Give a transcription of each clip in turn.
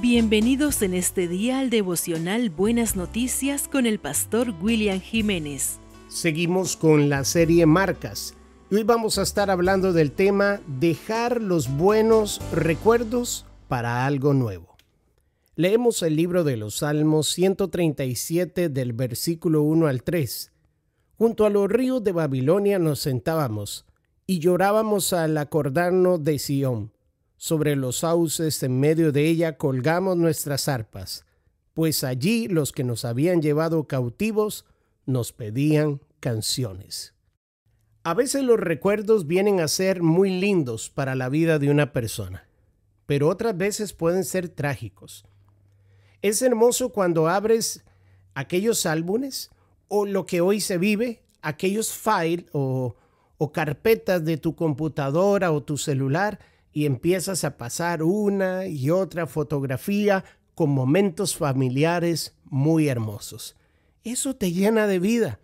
Bienvenidos en este día al devocional Buenas Noticias con el pastor William Jiménez. Seguimos con la serie Marcas. Hoy vamos a estar hablando del tema Dejar los buenos recuerdos para algo nuevo. Leemos el libro de los Salmos 137 del versículo 1 al 3. Junto a los ríos de Babilonia nos sentábamos y llorábamos al acordarnos de Sión sobre los sauces en medio de ella colgamos nuestras arpas, pues allí los que nos habían llevado cautivos nos pedían canciones. A veces los recuerdos vienen a ser muy lindos para la vida de una persona, pero otras veces pueden ser trágicos. Es hermoso cuando abres aquellos álbumes o lo que hoy se vive, aquellos files o, o, carpetas de tu computadora o tu celular y empiezas a pasar una y otra fotografía con momentos familiares muy hermosos. Eso te llena de vida.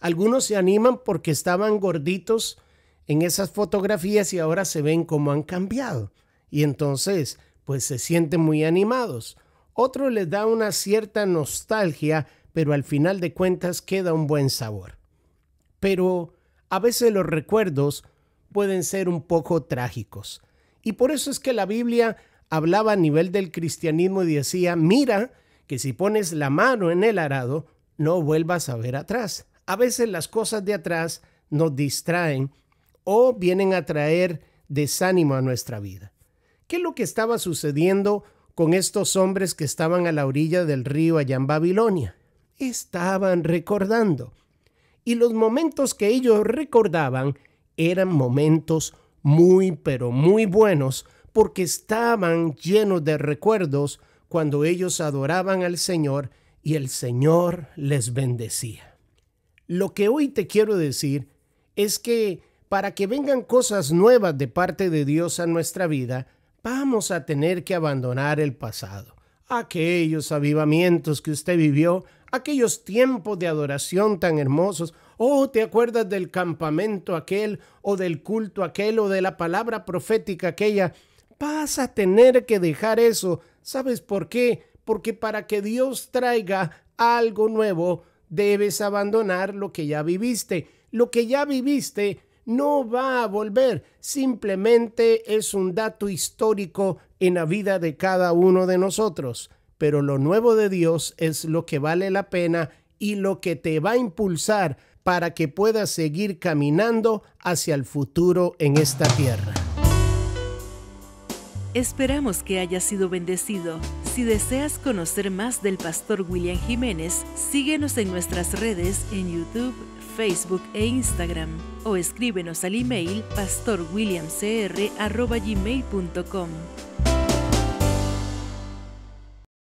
Algunos se animan porque estaban gorditos en esas fotografías y ahora se ven cómo han cambiado. Y entonces, pues se sienten muy animados. Otro les da una cierta nostalgia, pero al final de cuentas queda un buen sabor. Pero a veces los recuerdos pueden ser un poco trágicos. Y por eso es que la Biblia hablaba a nivel del cristianismo y decía, mira que si pones la mano en el arado, no vuelvas a ver atrás. A veces las cosas de atrás nos distraen o vienen a traer desánimo a nuestra vida. ¿Qué es lo que estaba sucediendo con estos hombres que estaban a la orilla del río allá en Babilonia? Estaban recordando. Y los momentos que ellos recordaban eran momentos muy pero muy buenos porque estaban llenos de recuerdos cuando ellos adoraban al Señor y el Señor les bendecía. Lo que hoy te quiero decir es que para que vengan cosas nuevas de parte de Dios a nuestra vida, vamos a tener que abandonar el pasado aquellos avivamientos que usted vivió, aquellos tiempos de adoración tan hermosos. Oh, ¿te acuerdas del campamento aquel o del culto aquel o de la palabra profética aquella? Vas a tener que dejar eso. ¿Sabes por qué? Porque para que Dios traiga algo nuevo, debes abandonar lo que ya viviste. Lo que ya viviste no va a volver. Simplemente es un dato histórico en la vida de cada uno de nosotros. Pero lo nuevo de Dios es lo que vale la pena y lo que te va a impulsar para que puedas seguir caminando hacia el futuro en esta tierra. Esperamos que haya sido bendecido. Si deseas conocer más del pastor William Jiménez, síguenos en nuestras redes en YouTube, Facebook e Instagram o escríbenos al email pastorwilliamcr.gmail.com.